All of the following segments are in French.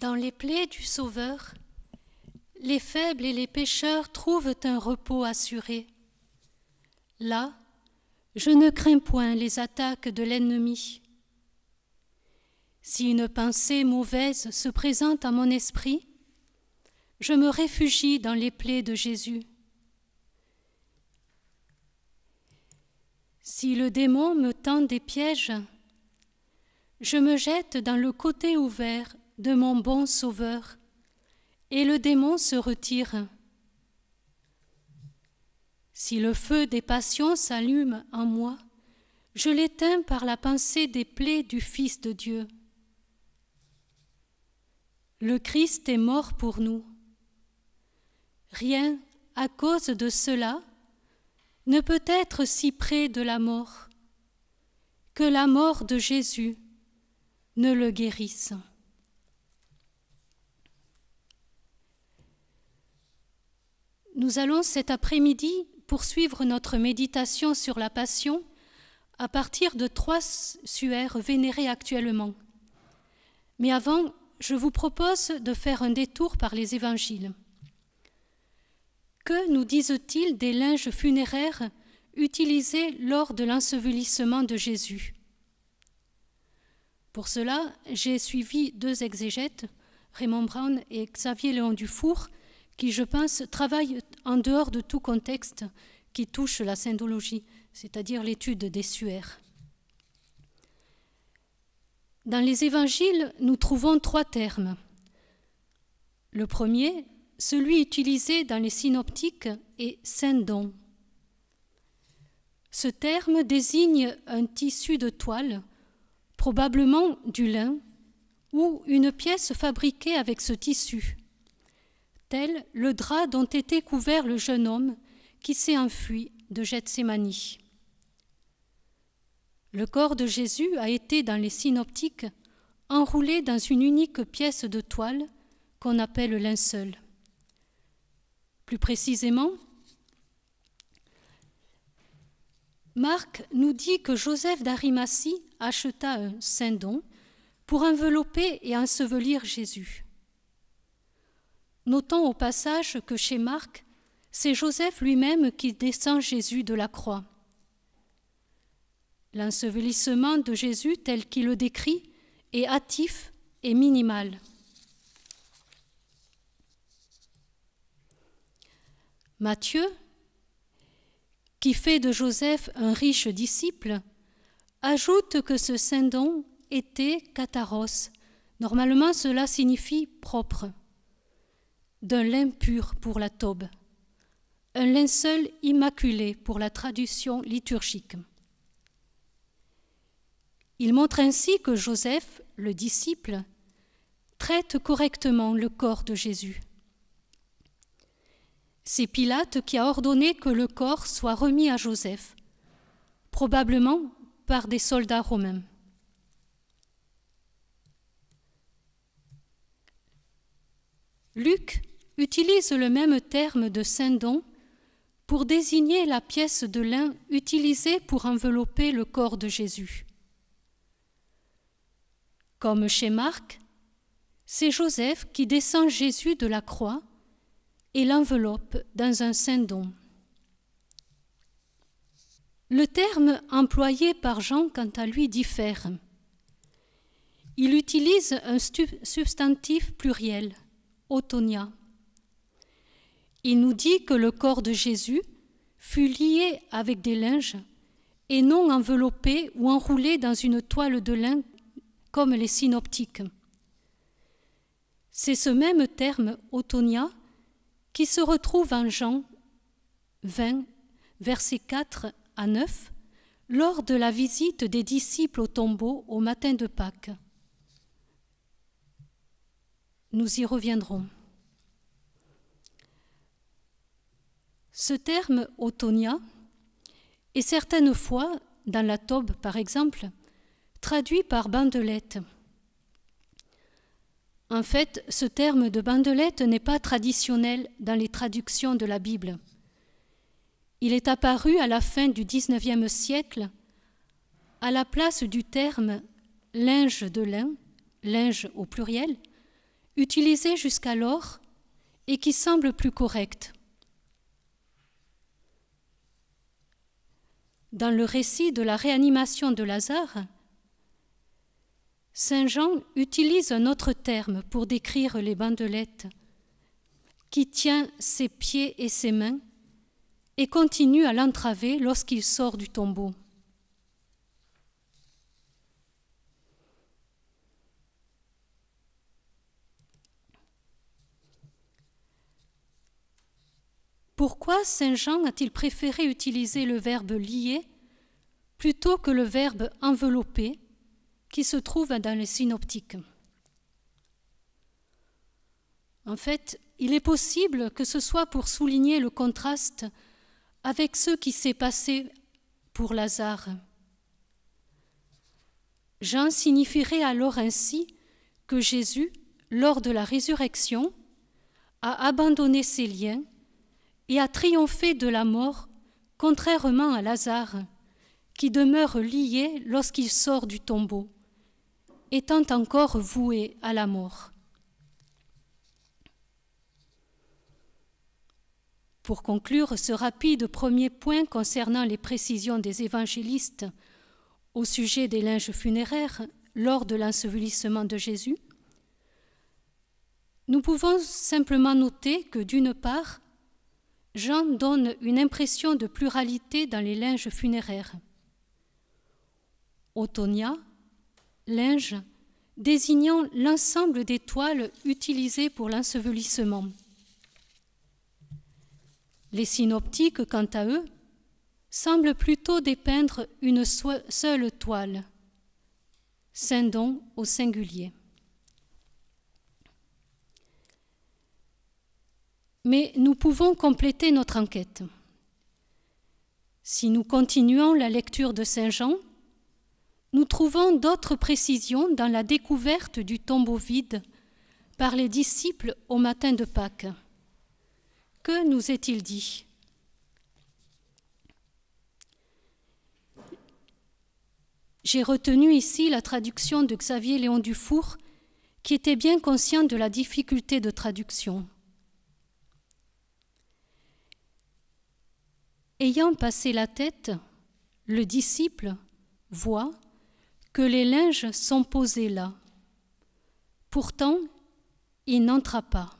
Dans les plaies du Sauveur, les faibles et les pécheurs trouvent un repos assuré. Là, je ne crains point les attaques de l'ennemi. Si une pensée mauvaise se présente à mon esprit, je me réfugie dans les plaies de Jésus. Si le démon me tend des pièges, je me jette dans le côté ouvert de mon bon Sauveur, et le démon se retire. Si le feu des passions s'allume en moi, je l'éteins par la pensée des plaies du Fils de Dieu. Le Christ est mort pour nous. Rien, à cause de cela, ne peut être si près de la mort que la mort de Jésus ne le guérisse. Nous allons cet après-midi poursuivre notre méditation sur la Passion à partir de trois suaires vénérés actuellement. Mais avant, je vous propose de faire un détour par les évangiles. Que nous disent-ils des linges funéraires utilisés lors de l'ensevelissement de Jésus Pour cela, j'ai suivi deux exégètes, Raymond Brown et Xavier Léon Dufour, qui, je pense, travaille en dehors de tout contexte qui touche la syndologie, c'est-à-dire l'étude des suaires. Dans les évangiles, nous trouvons trois termes. Le premier, celui utilisé dans les synoptiques, est syndon. Ce terme désigne un tissu de toile, probablement du lin, ou une pièce fabriquée avec ce tissu, tel le drap dont était couvert le jeune homme qui s'est enfui de Gethsemane. Le corps de Jésus a été dans les synoptiques enroulé dans une unique pièce de toile qu'on appelle linceul. Plus précisément, Marc nous dit que Joseph d'Arimatie acheta un saint don pour envelopper et ensevelir Jésus. Notons au passage que chez Marc, c'est Joseph lui-même qui descend Jésus de la croix. L'ensevelissement de Jésus tel qu'il le décrit est hâtif et minimal. Matthieu, qui fait de Joseph un riche disciple, ajoute que ce saint don était cataros. Normalement, cela signifie propre d'un lin pur pour la taube, un linceul immaculé pour la traduction liturgique. Il montre ainsi que Joseph, le disciple, traite correctement le corps de Jésus. C'est Pilate qui a ordonné que le corps soit remis à Joseph, probablement par des soldats romains. Luc utilise le même terme de don » pour désigner la pièce de lin utilisée pour envelopper le corps de Jésus. Comme chez Marc, c'est Joseph qui descend Jésus de la croix et l'enveloppe dans un don. Le terme employé par Jean quant à lui diffère. Il utilise un substantif pluriel, autonia ». Il nous dit que le corps de Jésus fut lié avec des linges et non enveloppé ou enroulé dans une toile de lin comme les synoptiques. C'est ce même terme, autonia » qui se retrouve en Jean 20, versets 4 à 9, lors de la visite des disciples au tombeau au matin de Pâques. Nous y reviendrons. Ce terme autonia, est certaines fois, dans la Tobe, par exemple, traduit par bandelette. En fait, ce terme de bandelette n'est pas traditionnel dans les traductions de la Bible. Il est apparu à la fin du XIXe siècle à la place du terme linge de lin, linge au pluriel, utilisé jusqu'alors et qui semble plus correct. dans le récit de la réanimation de Lazare, Saint Jean utilise un autre terme pour décrire les bandelettes, qui tient ses pieds et ses mains et continue à l'entraver lorsqu'il sort du tombeau. Pourquoi Saint Jean a-t-il préféré utiliser le verbe lier plutôt que le verbe envelopper qui se trouve dans les synoptiques En fait, il est possible que ce soit pour souligner le contraste avec ce qui s'est passé pour Lazare. Jean signifierait alors ainsi que Jésus, lors de la résurrection, a abandonné ses liens et a triomphé de la mort, contrairement à Lazare, qui demeure lié lorsqu'il sort du tombeau, étant encore voué à la mort. Pour conclure ce rapide premier point concernant les précisions des évangélistes au sujet des linges funéraires lors de l'ensevelissement de Jésus, nous pouvons simplement noter que d'une part, Jean donne une impression de pluralité dans les linges funéraires. Autonia, linge, désignant l'ensemble des toiles utilisées pour l'ensevelissement. Les synoptiques, quant à eux, semblent plutôt dépeindre une seule toile, don au singulier. mais nous pouvons compléter notre enquête. Si nous continuons la lecture de Saint Jean, nous trouvons d'autres précisions dans la découverte du tombeau vide par les disciples au matin de Pâques. Que nous est-il dit J'ai retenu ici la traduction de Xavier Léon Dufour, qui était bien conscient de la difficulté de traduction. Ayant passé la tête, le disciple voit que les linges sont posés là. Pourtant, il n'entra pas.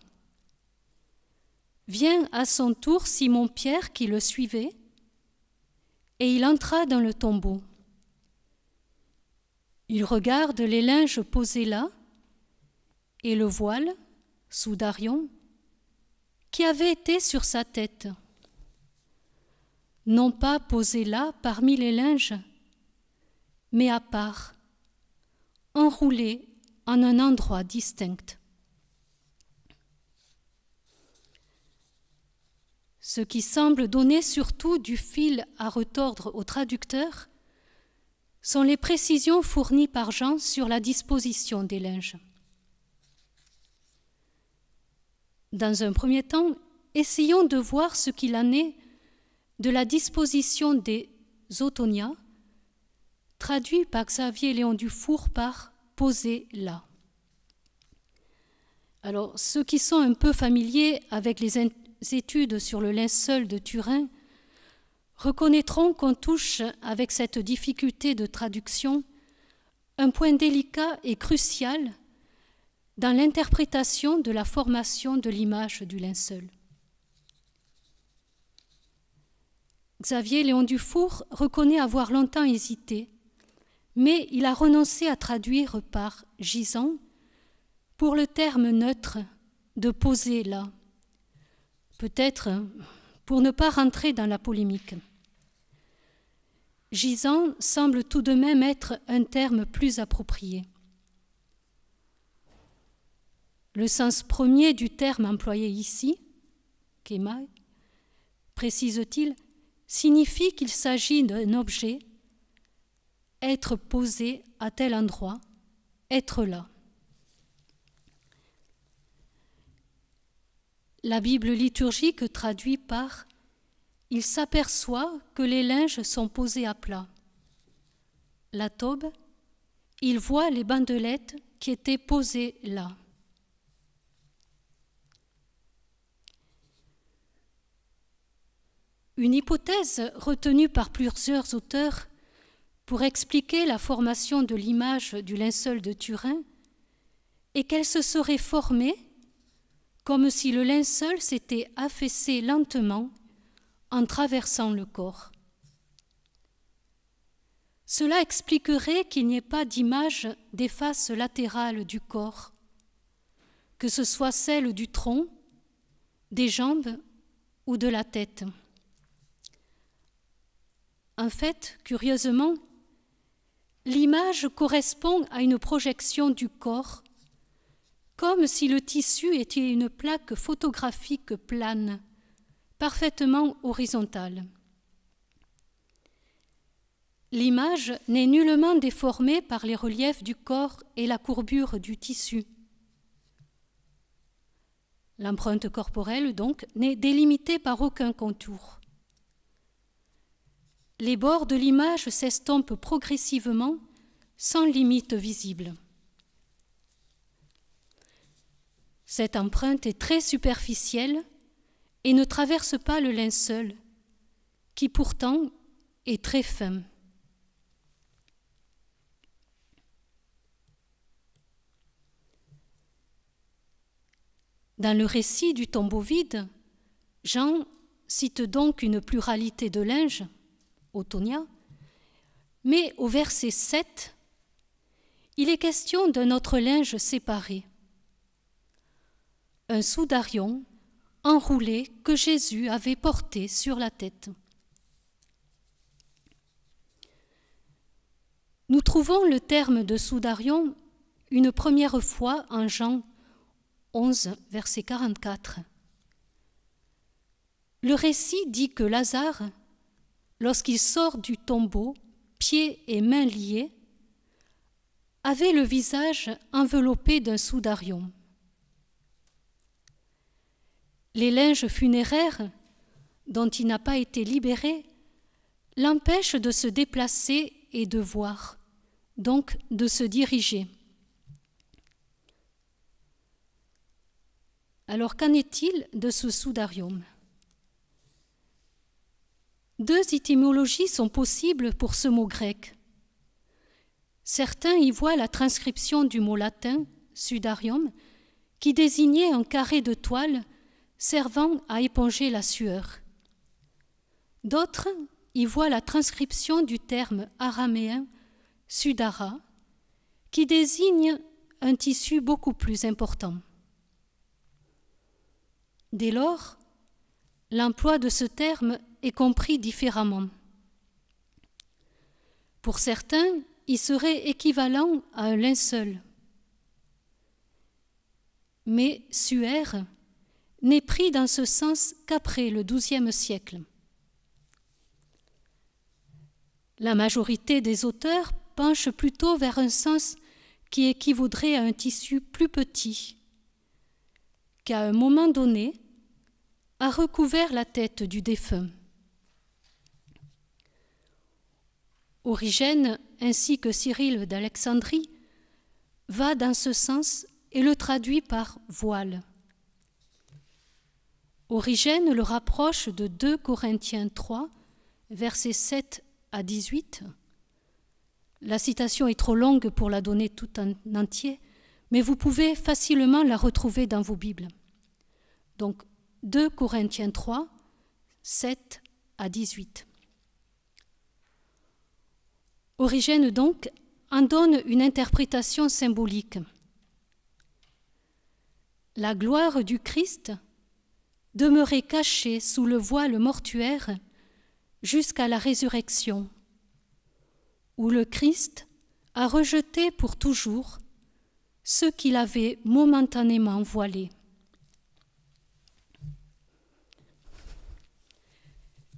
Vient à son tour Simon-Pierre qui le suivait, et il entra dans le tombeau. Il regarde les linges posés là, et le voile, sous Darion, qui avait été sur sa tête non pas posé là parmi les linges, mais à part, enroulés en un endroit distinct. Ce qui semble donner surtout du fil à retordre au traducteur sont les précisions fournies par Jean sur la disposition des linges. Dans un premier temps, essayons de voir ce qu'il en est de la disposition des Otoniens, traduit par Xavier Léon Dufour par poser là. Alors, ceux qui sont un peu familiers avec les études sur le linceul de Turin reconnaîtront qu'on touche avec cette difficulté de traduction un point délicat et crucial dans l'interprétation de la formation de l'image du linceul. Xavier Léon Dufour reconnaît avoir longtemps hésité, mais il a renoncé à traduire par gisant pour le terme neutre de poser là, peut-être pour ne pas rentrer dans la polémique. Gisant semble tout de même être un terme plus approprié. Le sens premier du terme employé ici, Kemai, précise-t-il, signifie qu'il s'agit d'un objet, être posé à tel endroit, être là. La Bible liturgique traduit par Il s'aperçoit que les linges sont posés à plat. La taube, il voit les bandelettes qui étaient posées là. Une hypothèse retenue par plusieurs auteurs pour expliquer la formation de l'image du linceul de Turin est qu'elle se serait formée comme si le linceul s'était affaissé lentement en traversant le corps. Cela expliquerait qu'il n'y ait pas d'image des faces latérales du corps, que ce soit celle du tronc, des jambes ou de la tête. En fait, curieusement, l'image correspond à une projection du corps, comme si le tissu était une plaque photographique plane, parfaitement horizontale. L'image n'est nullement déformée par les reliefs du corps et la courbure du tissu. L'empreinte corporelle, donc, n'est délimitée par aucun contour les bords de l'image s'estompent progressivement sans limite visible. Cette empreinte est très superficielle et ne traverse pas le linceul, qui pourtant est très fin. Dans le récit du tombeau vide, Jean cite donc une pluralité de linges Autonia, Mais au verset 7, il est question d'un autre linge séparé, un soudarion enroulé que Jésus avait porté sur la tête. Nous trouvons le terme de soudarion une première fois en Jean 11, verset 44. Le récit dit que Lazare lorsqu'il sort du tombeau, pieds et mains liés, avait le visage enveloppé d'un soudarium. Les linges funéraires, dont il n'a pas été libéré, l'empêchent de se déplacer et de voir, donc de se diriger. Alors qu'en est-il de ce soudarium deux étymologies sont possibles pour ce mot grec. Certains y voient la transcription du mot latin sudarium, qui désignait un carré de toile servant à éponger la sueur. D'autres y voient la transcription du terme araméen sudara, qui désigne un tissu beaucoup plus important. Dès lors, l'emploi de ce terme est compris différemment. Pour certains, il serait équivalent à un linceul. Mais suaire n'est pris dans ce sens qu'après le XIIe siècle. La majorité des auteurs penche plutôt vers un sens qui équivaudrait à un tissu plus petit, qu'à un moment donné a recouvert la tête du défunt. Origène, ainsi que Cyril d'Alexandrie, va dans ce sens et le traduit par voile. Origène le rapproche de 2 Corinthiens 3, versets 7 à 18. La citation est trop longue pour la donner tout en entier, mais vous pouvez facilement la retrouver dans vos Bibles. Donc 2 Corinthiens 3, 7 à 18. Origène donc en donne une interprétation symbolique. La gloire du Christ demeurait cachée sous le voile mortuaire jusqu'à la résurrection, où le Christ a rejeté pour toujours ce qu'il avait momentanément voilé.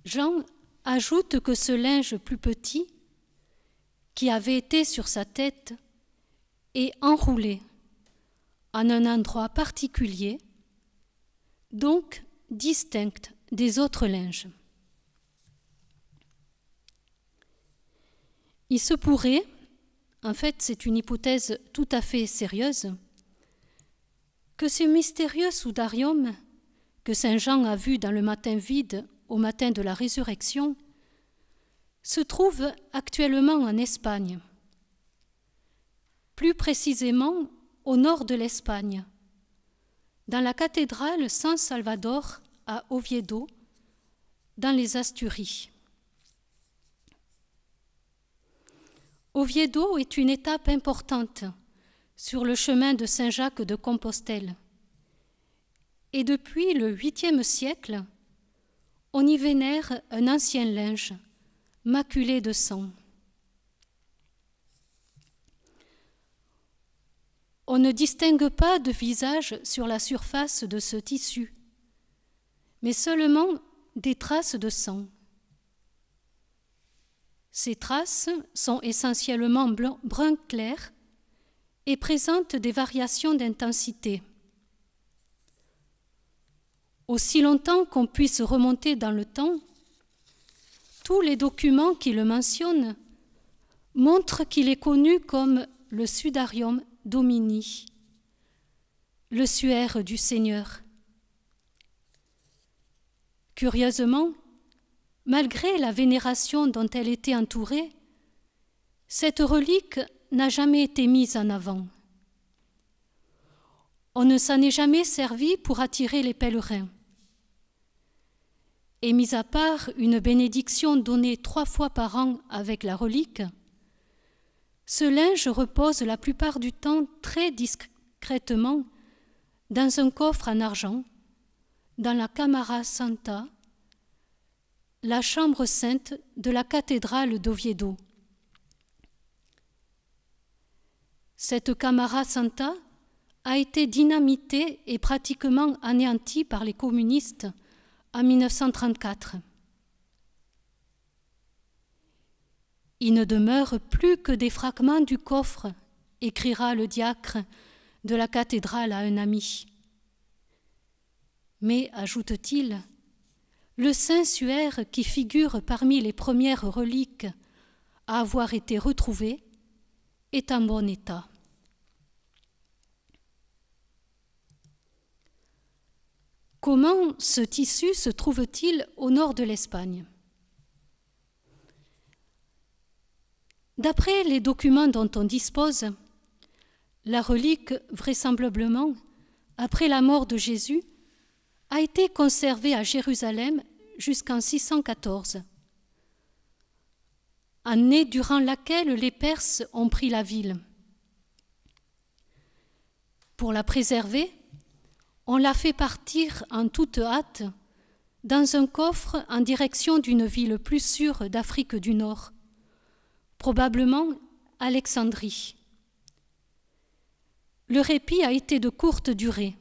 Jean ajoute que ce linge plus petit qui avait été sur sa tête et enroulé en un endroit particulier, donc distinct des autres linges. Il se pourrait, en fait c'est une hypothèse tout à fait sérieuse, que ce mystérieux soudarium que Saint Jean a vu dans le matin vide au matin de la résurrection se trouve actuellement en Espagne, plus précisément au nord de l'Espagne, dans la cathédrale San Salvador à Oviedo, dans les Asturies. Oviedo est une étape importante sur le chemin de Saint-Jacques de Compostelle. Et depuis le 8 siècle, on y vénère un ancien linge, maculé de sang. On ne distingue pas de visage sur la surface de ce tissu, mais seulement des traces de sang. Ces traces sont essentiellement brun clair et présentent des variations d'intensité. Aussi longtemps qu'on puisse remonter dans le temps, tous les documents qui le mentionnent montrent qu'il est connu comme le Sudarium Domini, le suaire du Seigneur. Curieusement, malgré la vénération dont elle était entourée, cette relique n'a jamais été mise en avant. On ne s'en est jamais servi pour attirer les pèlerins et mis à part une bénédiction donnée trois fois par an avec la relique, ce linge repose la plupart du temps très discrètement dans un coffre en argent, dans la Camara Santa, la chambre sainte de la cathédrale d'Oviedo. Cette Camara Santa a été dynamitée et pratiquement anéantie par les communistes en 1934. Il ne demeure plus que des fragments du coffre, écrira le diacre de la cathédrale à un ami. Mais, ajoute-t-il, le saint-suaire qui figure parmi les premières reliques à avoir été retrouvé est en bon état. Comment ce tissu se trouve-t-il au nord de l'Espagne D'après les documents dont on dispose, la relique, vraisemblablement, après la mort de Jésus, a été conservée à Jérusalem jusqu'en 614, année durant laquelle les Perses ont pris la ville. Pour la préserver, on la fait partir en toute hâte dans un coffre en direction d'une ville plus sûre d'Afrique du Nord, probablement Alexandrie. Le répit a été de courte durée,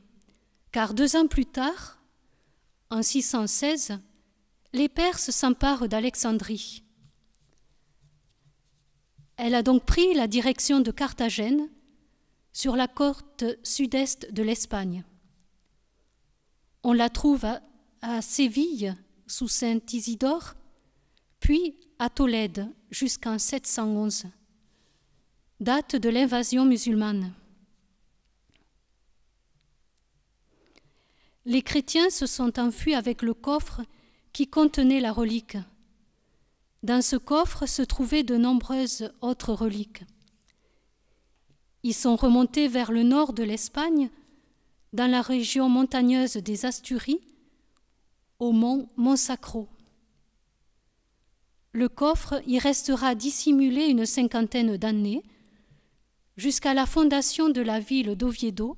car deux ans plus tard, en 616, les Perses s'emparent d'Alexandrie. Elle a donc pris la direction de Carthagène, sur la côte sud-est de l'Espagne. On la trouve à, Séville sous Saint Isidore, puis à Tolède jusqu'en 711, date de l'invasion musulmane. Les chrétiens se sont enfuis avec le coffre qui contenait la relique. Dans ce coffre se trouvaient de nombreuses autres reliques. Ils sont remontés vers le nord de l'Espagne dans la région montagneuse des Asturies, au mont Monsacro, Le coffre y restera dissimulé une cinquantaine d'années, jusqu'à la fondation de la ville d'Oviedo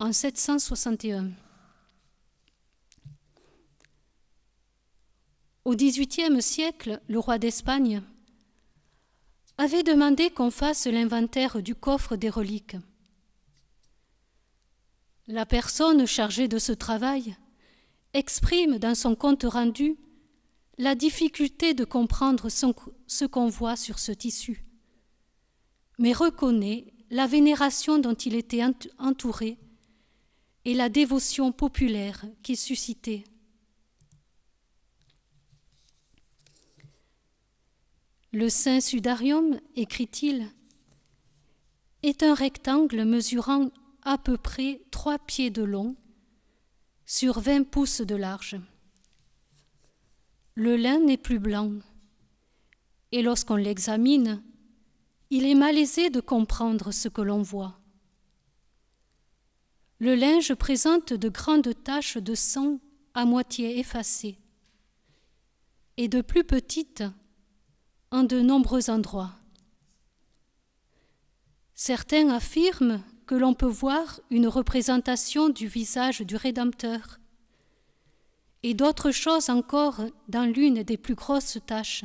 en 761. Au XVIIIe siècle, le roi d'Espagne avait demandé qu'on fasse l'inventaire du coffre des reliques. La personne chargée de ce travail exprime dans son compte rendu la difficulté de comprendre ce qu'on voit sur ce tissu, mais reconnaît la vénération dont il était entouré et la dévotion populaire qu'il suscitait. Le saint Sudarium, écrit-il, est un rectangle mesurant à peu près 3 pieds de long sur 20 pouces de large. Le lin n'est plus blanc et lorsqu'on l'examine, il est malaisé de comprendre ce que l'on voit. Le linge présente de grandes taches de sang à moitié effacées et de plus petites en de nombreux endroits. Certains affirment que l'on peut voir une représentation du visage du Rédempteur et d'autres choses encore dans l'une des plus grosses tâches.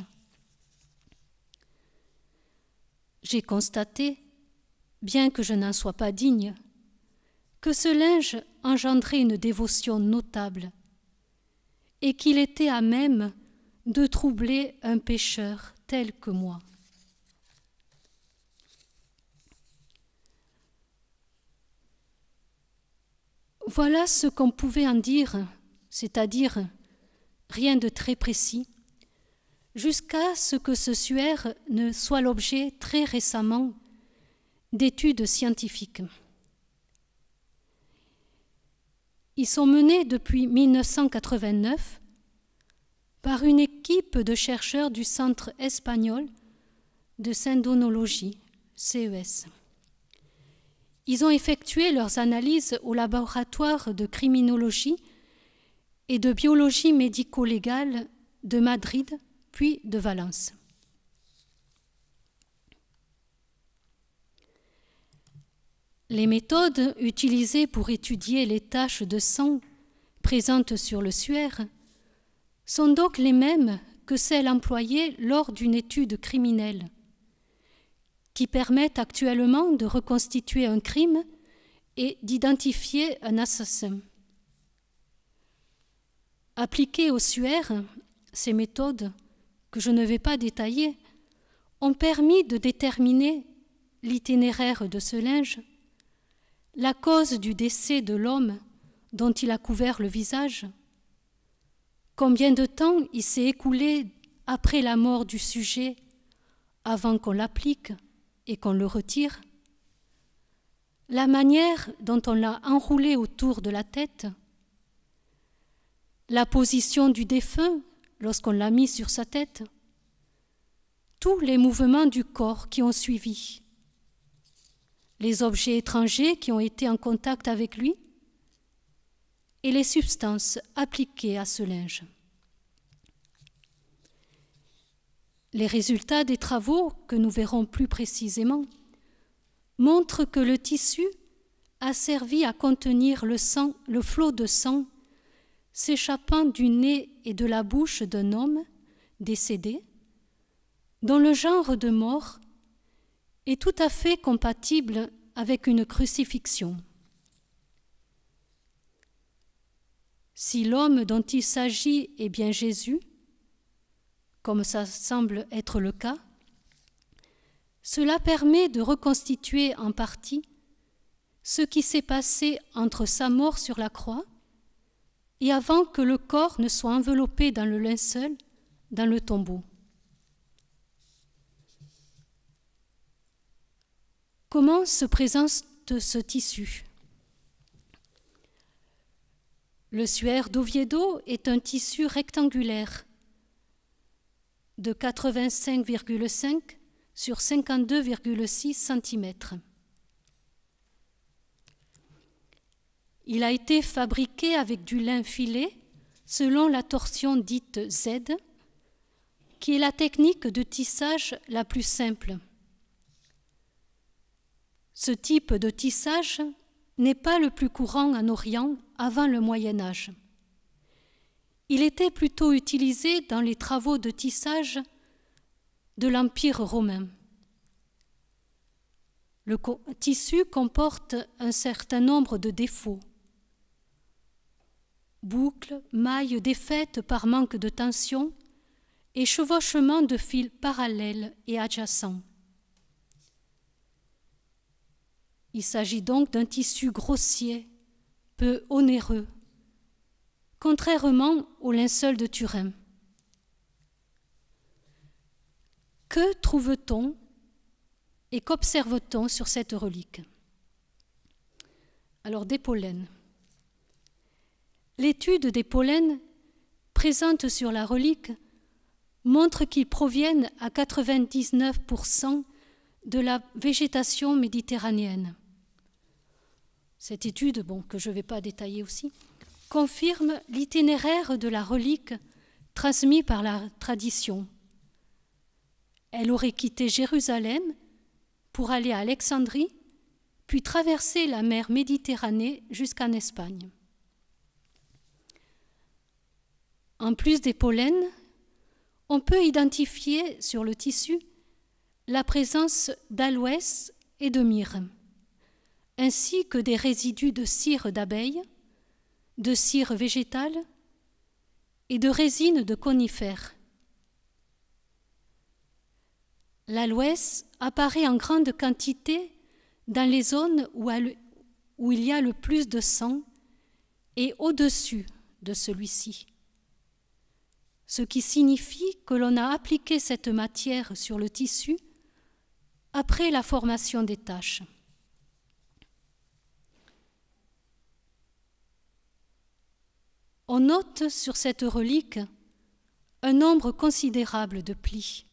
J'ai constaté, bien que je n'en sois pas digne, que ce linge engendrait une dévotion notable et qu'il était à même de troubler un pécheur tel que moi. Voilà ce qu'on pouvait en dire, c'est-à-dire rien de très précis, jusqu'à ce que ce suaire ne soit l'objet très récemment d'études scientifiques. Ils sont menés depuis 1989 par une équipe de chercheurs du Centre espagnol de syndonologie, CES. Ils ont effectué leurs analyses au laboratoire de criminologie et de biologie médico-légale de Madrid puis de Valence. Les méthodes utilisées pour étudier les taches de sang présentes sur le suaire sont donc les mêmes que celles employées lors d'une étude criminelle qui permettent actuellement de reconstituer un crime et d'identifier un assassin. Appliquées au suaire, ces méthodes, que je ne vais pas détailler, ont permis de déterminer l'itinéraire de ce linge, la cause du décès de l'homme dont il a couvert le visage, combien de temps il s'est écoulé après la mort du sujet avant qu'on l'applique, et qu'on le retire, la manière dont on l'a enroulé autour de la tête, la position du défunt lorsqu'on l'a mis sur sa tête, tous les mouvements du corps qui ont suivi, les objets étrangers qui ont été en contact avec lui et les substances appliquées à ce linge. Les résultats des travaux, que nous verrons plus précisément, montrent que le tissu a servi à contenir le sang, le flot de sang s'échappant du nez et de la bouche d'un homme décédé, dont le genre de mort est tout à fait compatible avec une crucifixion. Si l'homme dont il s'agit est bien Jésus, comme ça semble être le cas, cela permet de reconstituer en partie ce qui s'est passé entre sa mort sur la croix et avant que le corps ne soit enveloppé dans le linceul, dans le tombeau. Comment se présente ce tissu Le suaire d'Oviedo est un tissu rectangulaire de 85,5 sur 52,6 cm. Il a été fabriqué avec du lin filé selon la torsion dite Z, qui est la technique de tissage la plus simple. Ce type de tissage n'est pas le plus courant en Orient avant le Moyen Âge. Il était plutôt utilisé dans les travaux de tissage de l'Empire romain. Le tissu comporte un certain nombre de défauts. Boucles, mailles défaites par manque de tension et chevauchement de fils parallèles et adjacents. Il s'agit donc d'un tissu grossier, peu onéreux, contrairement au linceul de Turin. Que trouve-t-on et qu'observe-t-on sur cette relique Alors des pollens. L'étude des pollens présente sur la relique montre qu'ils proviennent à 99% de la végétation méditerranéenne. Cette étude, bon, que je ne vais pas détailler aussi, confirme l'itinéraire de la relique transmis par la tradition. Elle aurait quitté Jérusalem pour aller à Alexandrie, puis traverser la mer Méditerranée jusqu'en Espagne. En plus des pollens, on peut identifier sur le tissu la présence d'aloès et de myrrhe, ainsi que des résidus de cire d'abeille, de cire végétale et de résine de conifères. L'aloès apparaît en grande quantité dans les zones où, il y a le plus de sang et au-dessus de celui-ci. Ce qui signifie que l'on a appliqué cette matière sur le tissu après la formation des taches. on note sur cette relique un nombre considérable de plis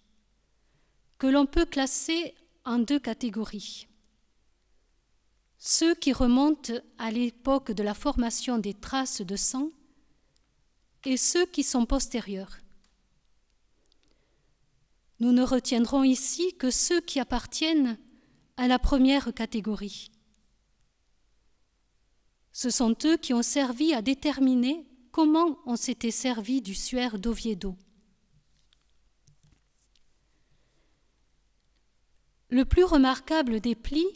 que l'on peut classer en deux catégories. Ceux qui remontent à l'époque de la formation des traces de sang et ceux qui sont postérieurs. Nous ne retiendrons ici que ceux qui appartiennent à la première catégorie. Ce sont eux qui ont servi à déterminer comment on s'était servi du suaire d'Oviedo. Le plus remarquable des plis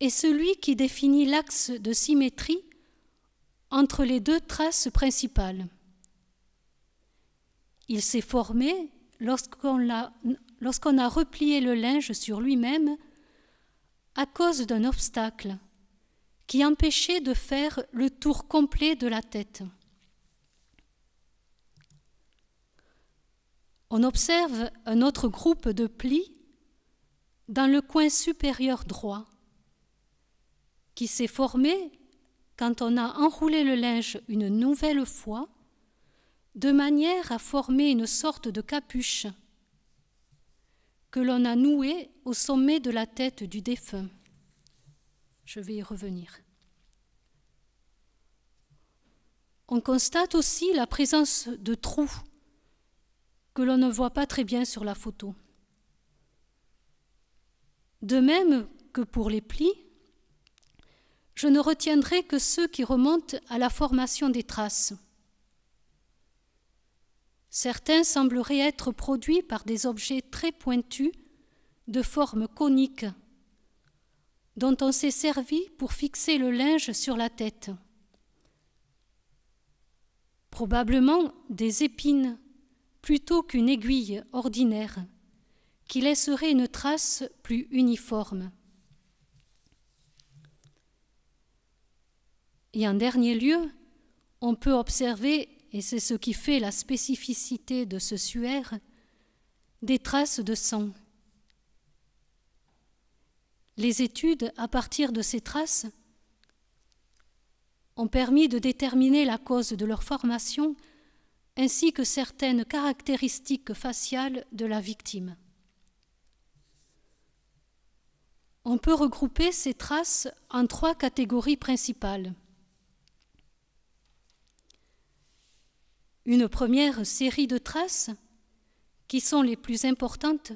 est celui qui définit l'axe de symétrie entre les deux traces principales. Il s'est formé lorsqu'on a, a replié le linge sur lui-même à cause d'un obstacle, qui empêchait de faire le tour complet de la tête. On observe un autre groupe de plis dans le coin supérieur droit, qui s'est formé quand on a enroulé le linge une nouvelle fois, de manière à former une sorte de capuche que l'on a nouée au sommet de la tête du défunt. Je vais y revenir. On constate aussi la présence de trous que l'on ne voit pas très bien sur la photo. De même que pour les plis, je ne retiendrai que ceux qui remontent à la formation des traces. Certains sembleraient être produits par des objets très pointus de forme conique dont on s'est servi pour fixer le linge sur la tête. Probablement des épines plutôt qu'une aiguille ordinaire qui laisserait une trace plus uniforme. Et en dernier lieu, on peut observer, et c'est ce qui fait la spécificité de ce suaire, des traces de sang. Les études, à partir de ces traces, ont permis de déterminer la cause de leur formation ainsi que certaines caractéristiques faciales de la victime. On peut regrouper ces traces en trois catégories principales. Une première série de traces, qui sont les plus importantes,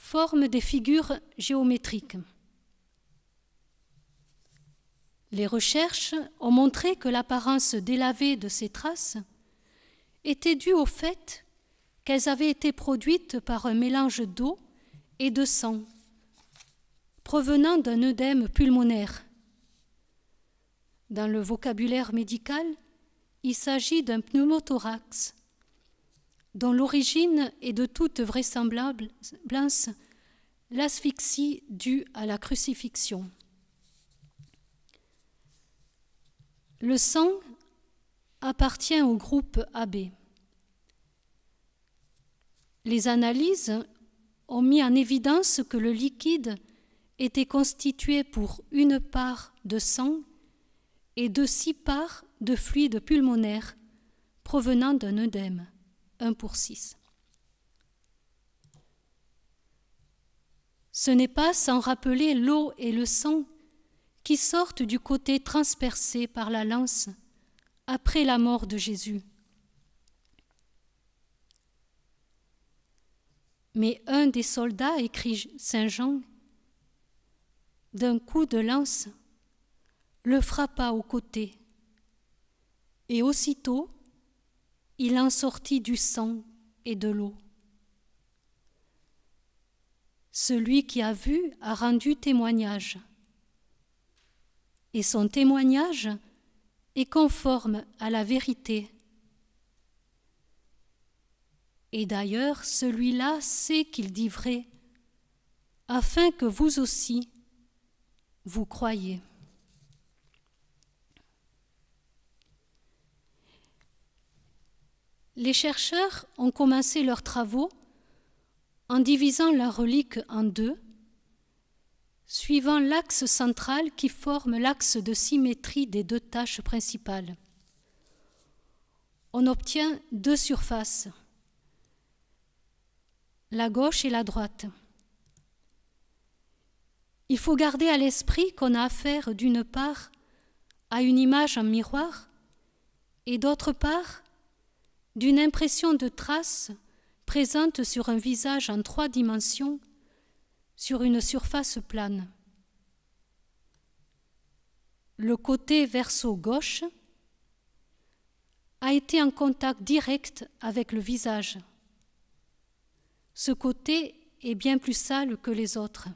forment des figures géométriques. Les recherches ont montré que l'apparence délavée de ces traces était due au fait qu'elles avaient été produites par un mélange d'eau et de sang provenant d'un œdème pulmonaire. Dans le vocabulaire médical, il s'agit d'un pneumothorax, dont l'origine est de toute vraisemblance l'asphyxie due à la crucifixion. Le sang appartient au groupe AB. Les analyses ont mis en évidence que le liquide était constitué pour une part de sang et de six parts de fluide pulmonaire provenant d'un œdème. 1 pour 6. Ce n'est pas sans rappeler l'eau et le sang qui sortent du côté transpercé par la lance après la mort de Jésus. Mais un des soldats, écrit Saint Jean, d'un coup de lance, le frappa au côté, et aussitôt il en sortit du sang et de l'eau. Celui qui a vu a rendu témoignage. Et son témoignage est conforme à la vérité. Et d'ailleurs, celui-là sait qu'il dit vrai, afin que vous aussi, vous croyez. Les chercheurs ont commencé leurs travaux en divisant la relique en deux, suivant l'axe central qui forme l'axe de symétrie des deux tâches principales. On obtient deux surfaces, la gauche et la droite. Il faut garder à l'esprit qu'on a affaire d'une part à une image en miroir et d'autre part d'une impression de trace présente sur un visage en trois dimensions, sur une surface plane. Le côté verso gauche a été en contact direct avec le visage. Ce côté est bien plus sale que les autres.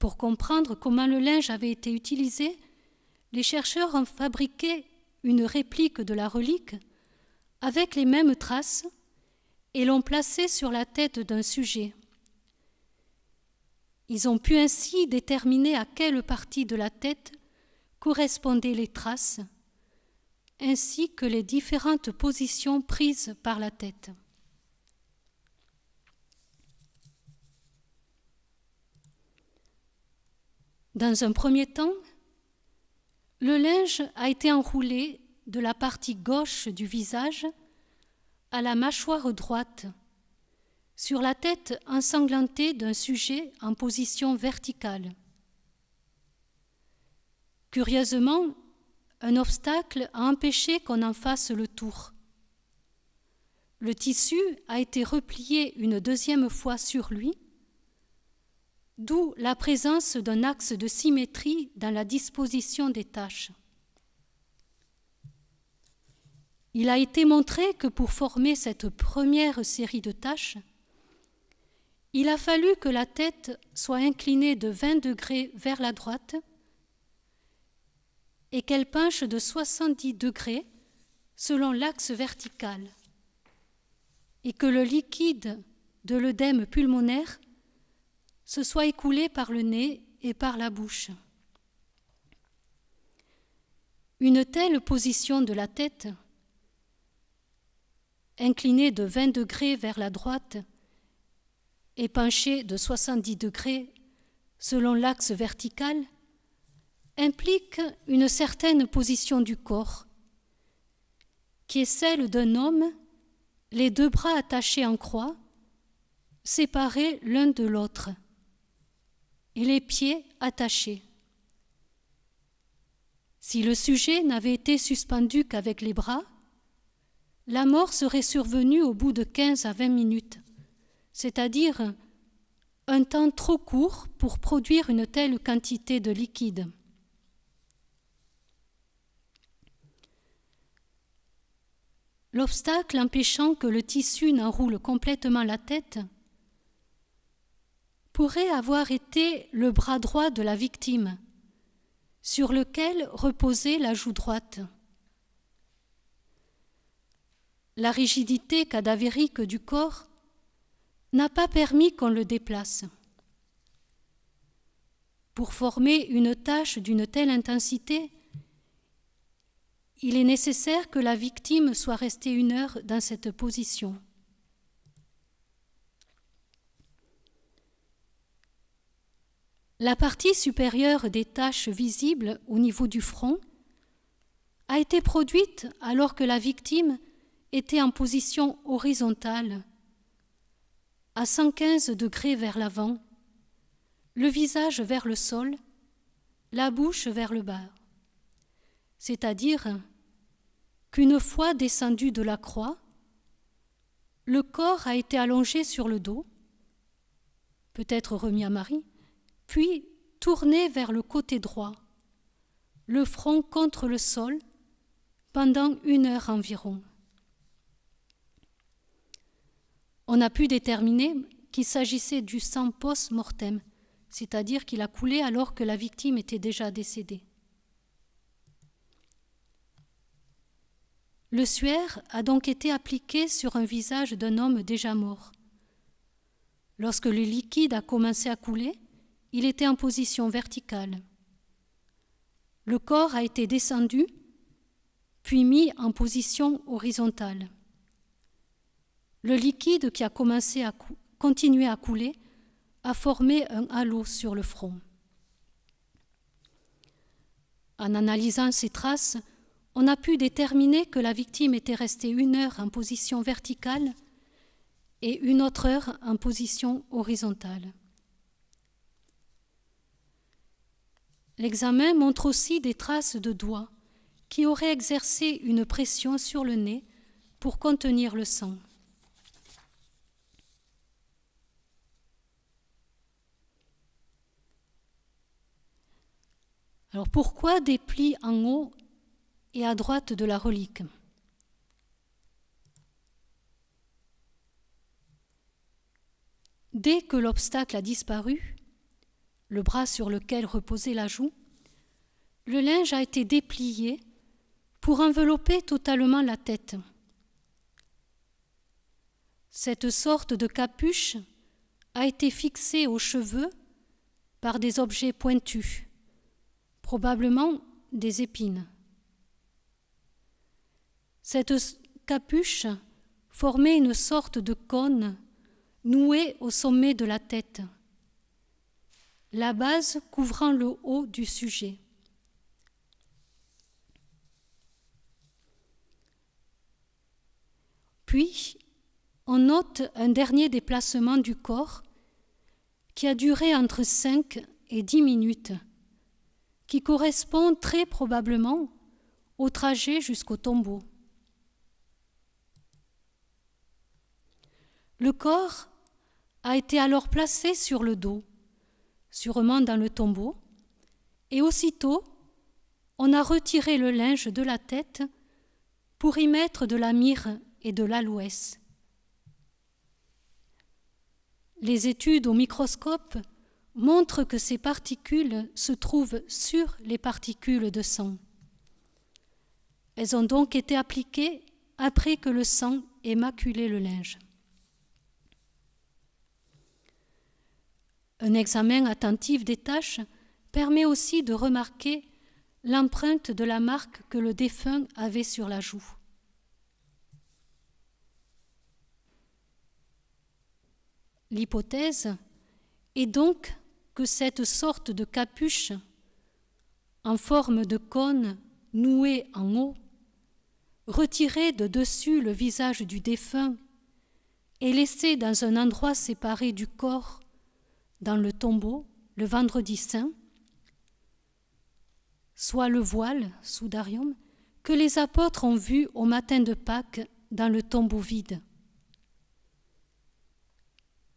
Pour comprendre comment le linge avait été utilisé, les chercheurs ont fabriqué une réplique de la relique avec les mêmes traces et l'ont placée sur la tête d'un sujet. Ils ont pu ainsi déterminer à quelle partie de la tête correspondaient les traces, ainsi que les différentes positions prises par la tête. Dans un premier temps, le linge a été enroulé de la partie gauche du visage à la mâchoire droite, sur la tête ensanglantée d'un sujet en position verticale. Curieusement, un obstacle a empêché qu'on en fasse le tour. Le tissu a été replié une deuxième fois sur lui, d'où la présence d'un axe de symétrie dans la disposition des tâches. Il a été montré que pour former cette première série de tâches, il a fallu que la tête soit inclinée de 20 degrés vers la droite et qu'elle penche de 70 degrés selon l'axe vertical, et que le liquide de l'œdème pulmonaire se soit écoulé par le nez et par la bouche. Une telle position de la tête, inclinée de 20 degrés vers la droite et penchée de 70 degrés selon l'axe vertical, implique une certaine position du corps, qui est celle d'un homme, les deux bras attachés en croix, séparés l'un de l'autre et les pieds attachés. Si le sujet n'avait été suspendu qu'avec les bras, la mort serait survenue au bout de 15 à 20 minutes, c'est-à-dire un temps trop court pour produire une telle quantité de liquide. L'obstacle empêchant que le tissu n'enroule complètement la tête pourrait avoir été le bras droit de la victime, sur lequel reposait la joue droite. La rigidité cadavérique du corps n'a pas permis qu'on le déplace. Pour former une tâche d'une telle intensité, il est nécessaire que la victime soit restée une heure dans cette position. La partie supérieure des taches visibles au niveau du front a été produite alors que la victime était en position horizontale, à 115 degrés vers l'avant, le visage vers le sol, la bouche vers le bas. C'est-à-dire qu'une fois descendu de la croix, le corps a été allongé sur le dos, peut-être remis à Marie, puis tourné vers le côté droit, le front contre le sol, pendant une heure environ. On a pu déterminer qu'il s'agissait du sang post-mortem, c'est-à-dire qu'il a coulé alors que la victime était déjà décédée. Le suaire a donc été appliqué sur un visage d'un homme déjà mort. Lorsque le liquide a commencé à couler, il était en position verticale. Le corps a été descendu, puis mis en position horizontale. Le liquide qui a commencé à continuer à couler a formé un halo sur le front. En analysant ces traces, on a pu déterminer que la victime était restée une heure en position verticale et une autre heure en position horizontale. L'examen montre aussi des traces de doigts qui auraient exercé une pression sur le nez pour contenir le sang. Alors pourquoi des plis en haut et à droite de la relique Dès que l'obstacle a disparu, le bras sur lequel reposait la joue, le linge a été déplié pour envelopper totalement la tête. Cette sorte de capuche a été fixée aux cheveux par des objets pointus, probablement des épines. Cette capuche formait une sorte de cône noué au sommet de la tête la base couvrant le haut du sujet. Puis, on note un dernier déplacement du corps qui a duré entre 5 et 10 minutes, qui correspond très probablement au trajet jusqu'au tombeau. Le corps a été alors placé sur le dos sûrement dans le tombeau, et aussitôt on a retiré le linge de la tête pour y mettre de la myrrhe et de l'aloès. Les études au microscope montrent que ces particules se trouvent sur les particules de sang. Elles ont donc été appliquées après que le sang ait maculé le linge. Un examen attentif des tâches permet aussi de remarquer l'empreinte de la marque que le défunt avait sur la joue. L'hypothèse est donc que cette sorte de capuche en forme de cône nouée en haut, retirée de dessus le visage du défunt et laissée dans un endroit séparé du corps, dans le tombeau le vendredi saint, soit le voile, sous soudarium, que les apôtres ont vu au matin de Pâques dans le tombeau vide.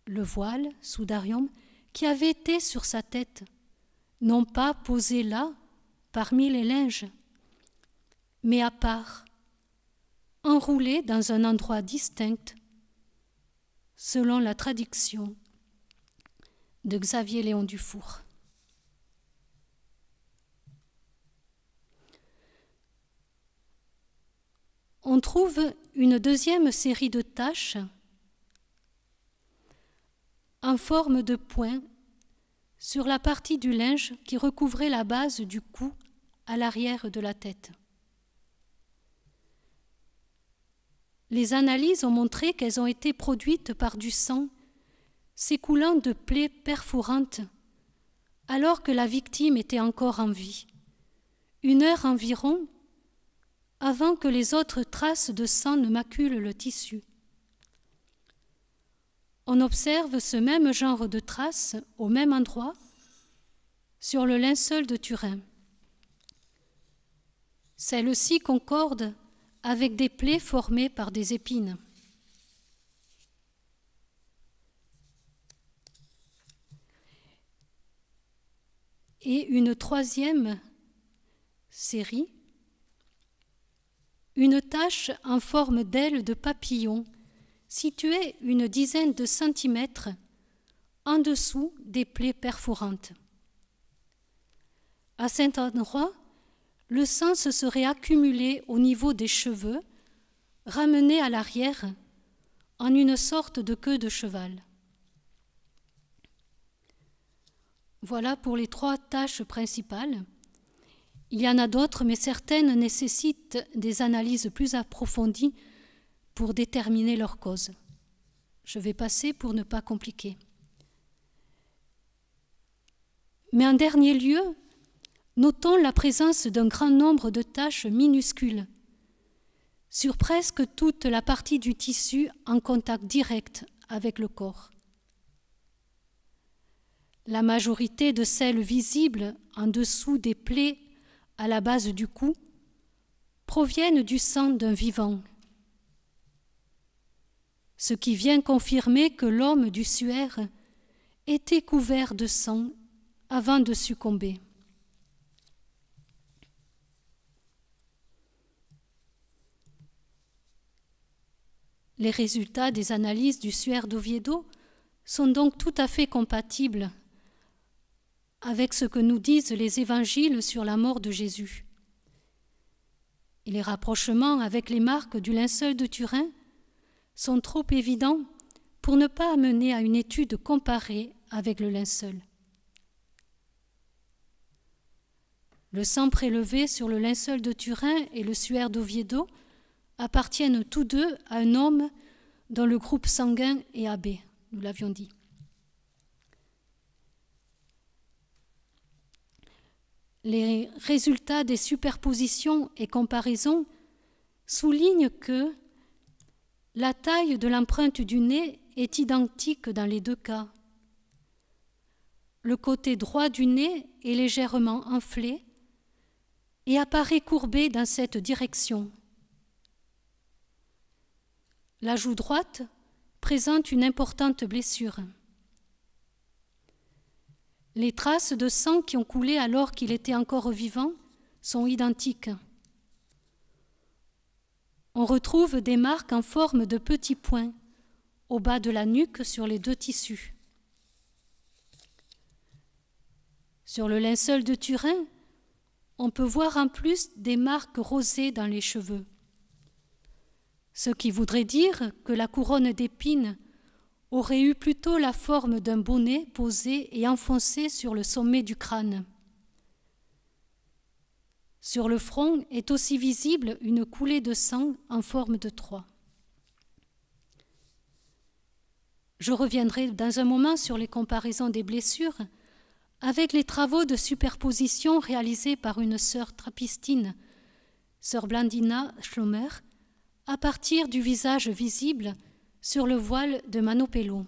Le voile, sous soudarium, qui avait été sur sa tête, non pas posé là parmi les linges, mais à part, enroulé dans un endroit distinct, selon la traduction de Xavier Léon Dufour. On trouve une deuxième série de taches, en forme de points sur la partie du linge qui recouvrait la base du cou à l'arrière de la tête. Les analyses ont montré qu'elles ont été produites par du sang s'écoulant de plaies perforantes, alors que la victime était encore en vie. Une heure environ avant que les autres traces de sang ne maculent le tissu. On observe ce même genre de traces au même endroit sur le linceul de Turin. Celles-ci concordent avec des plaies formées par des épines. et une troisième série, une tache en forme d'aile de papillon située une dizaine de centimètres en dessous des plaies perforantes. À saint endroit, le sang se serait accumulé au niveau des cheveux, ramené à l'arrière en une sorte de queue de cheval. Voilà pour les trois tâches principales. Il y en a d'autres, mais certaines nécessitent des analyses plus approfondies pour déterminer leur cause. Je vais passer pour ne pas compliquer. Mais en dernier lieu, notons la présence d'un grand nombre de tâches minuscules sur presque toute la partie du tissu en contact direct avec le corps. La majorité de celles visibles en dessous des plaies à la base du cou proviennent du sang d'un vivant, ce qui vient confirmer que l'homme du suaire était couvert de sang avant de succomber. Les résultats des analyses du suaire d'Oviedo sont donc tout à fait compatibles avec ce que nous disent les évangiles sur la mort de Jésus. Et les rapprochements avec les marques du linceul de Turin sont trop évidents pour ne pas amener à une étude comparée avec le linceul. Le sang prélevé sur le linceul de Turin et le suaire d'Oviedo appartiennent tous deux à un homme dans le groupe sanguin et abbé, nous l'avions dit. les résultats des superpositions et comparaisons soulignent que la taille de l'empreinte du nez est identique dans les deux cas. Le côté droit du nez est légèrement enflé et apparaît courbé dans cette direction. La joue droite présente une importante blessure. Les traces de sang qui ont coulé alors qu'il était encore vivant sont identiques. On retrouve des marques en forme de petits points au bas de la nuque sur les deux tissus. Sur le linceul de Turin, on peut voir en plus des marques rosées dans les cheveux. Ce qui voudrait dire que la couronne d'épines aurait eu plutôt la forme d'un bonnet posé et enfoncé sur le sommet du crâne. Sur le front est aussi visible une coulée de sang en forme de trois. Je reviendrai dans un moment sur les comparaisons des blessures avec les travaux de superposition réalisés par une sœur trapistine, sœur Blandina Schlomer, à partir du visage visible sur le voile de Manopello.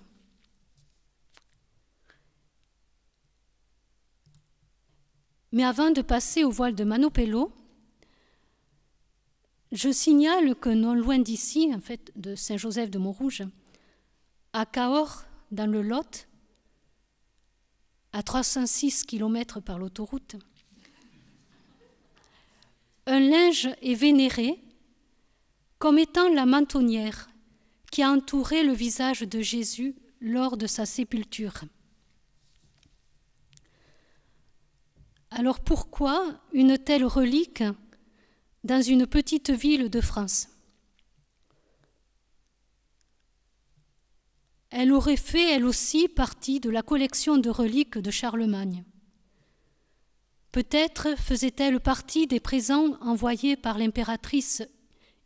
Mais avant de passer au voile de Manopello, je signale que non loin d'ici, en fait de Saint-Joseph de Montrouge, à Cahors, dans le Lot, à 306 km par l'autoroute, un linge est vénéré comme étant la mentonnière qui a entouré le visage de Jésus lors de sa sépulture. Alors pourquoi une telle relique dans une petite ville de France Elle aurait fait elle aussi partie de la collection de reliques de Charlemagne. Peut-être faisait-elle partie des présents envoyés par l'impératrice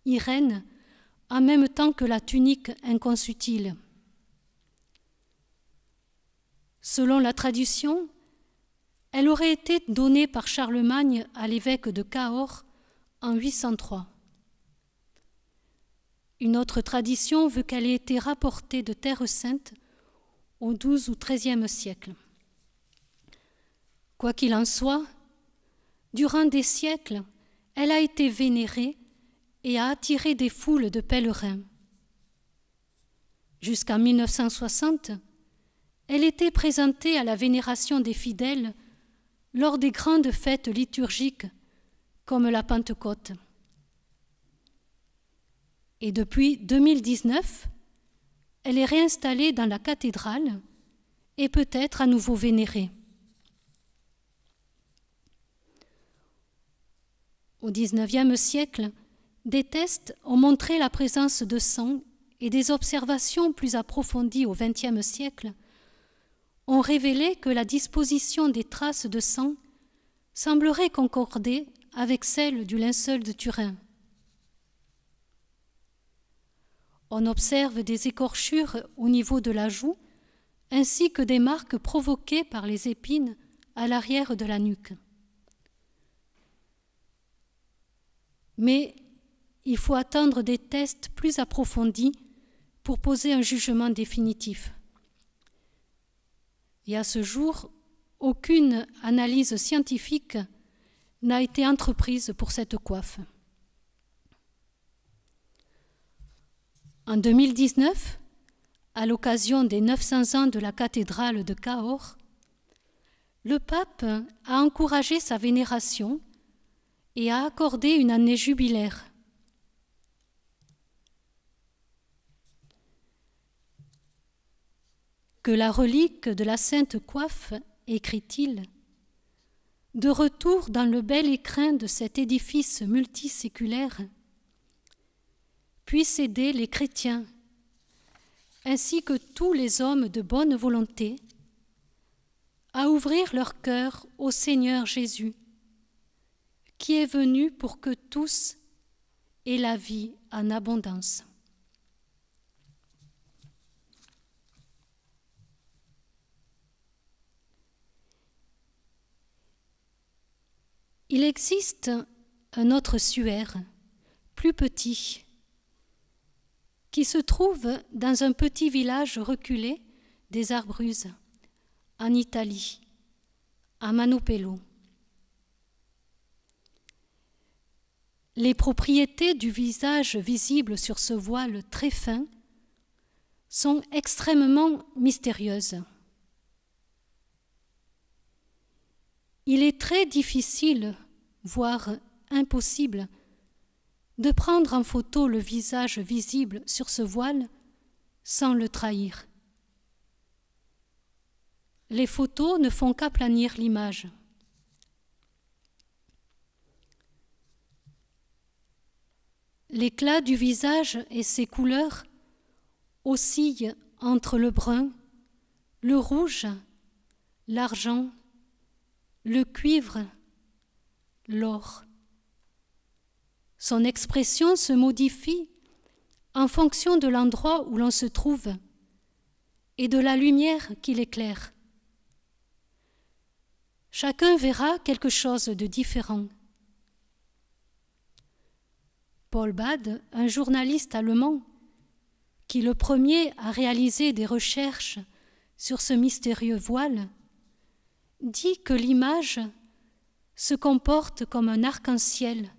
Irène en même temps que la tunique inconsutile. Selon la tradition, elle aurait été donnée par Charlemagne à l'évêque de Cahors en 803. Une autre tradition veut qu'elle ait été rapportée de Terre Sainte au XIIe ou XIIIe siècle. Quoi qu'il en soit, durant des siècles, elle a été vénérée et a attiré des foules de pèlerins. Jusqu'en 1960, elle était présentée à la vénération des fidèles lors des grandes fêtes liturgiques comme la Pentecôte. Et depuis 2019, elle est réinstallée dans la cathédrale et peut être à nouveau vénérée. Au XIXe siècle, des tests ont montré la présence de sang et des observations plus approfondies au XXe siècle ont révélé que la disposition des traces de sang semblerait concorder avec celle du linceul de Turin. On observe des écorchures au niveau de la joue ainsi que des marques provoquées par les épines à l'arrière de la nuque. Mais il faut attendre des tests plus approfondis pour poser un jugement définitif. Et à ce jour, aucune analyse scientifique n'a été entreprise pour cette coiffe. En 2019, à l'occasion des 900 ans de la cathédrale de Cahors, le pape a encouragé sa vénération et a accordé une année jubilaire que la relique de la sainte coiffe, écrit-il, de retour dans le bel écrin de cet édifice multiséculaire, puisse aider les chrétiens, ainsi que tous les hommes de bonne volonté, à ouvrir leur cœur au Seigneur Jésus, qui est venu pour que tous aient la vie en abondance. Il existe un autre suaire, plus petit, qui se trouve dans un petit village reculé des Arbruses, en Italie, à Manopello. Les propriétés du visage visible sur ce voile très fin sont extrêmement mystérieuses. il est très difficile, voire impossible, de prendre en photo le visage visible sur ce voile sans le trahir. Les photos ne font qu'aplanir l'image. L'éclat du visage et ses couleurs oscillent entre le brun, le rouge, l'argent le cuivre, l'or. Son expression se modifie en fonction de l'endroit où l'on se trouve et de la lumière qui l'éclaire. Chacun verra quelque chose de différent. Paul Bade, un journaliste allemand, qui le premier a réalisé des recherches sur ce mystérieux voile, dit que l'image se comporte comme un arc-en-ciel